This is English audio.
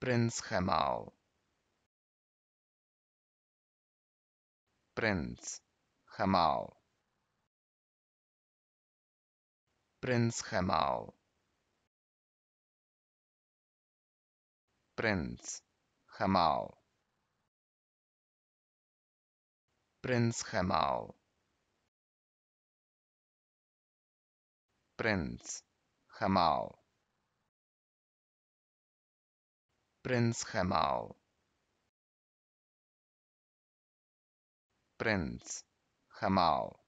Prince Hamal. Prince Hamal. Prince Hamal. Prince Hamal. Prince Hamal. Prince Hamal. Prince Hemal Prince Hemal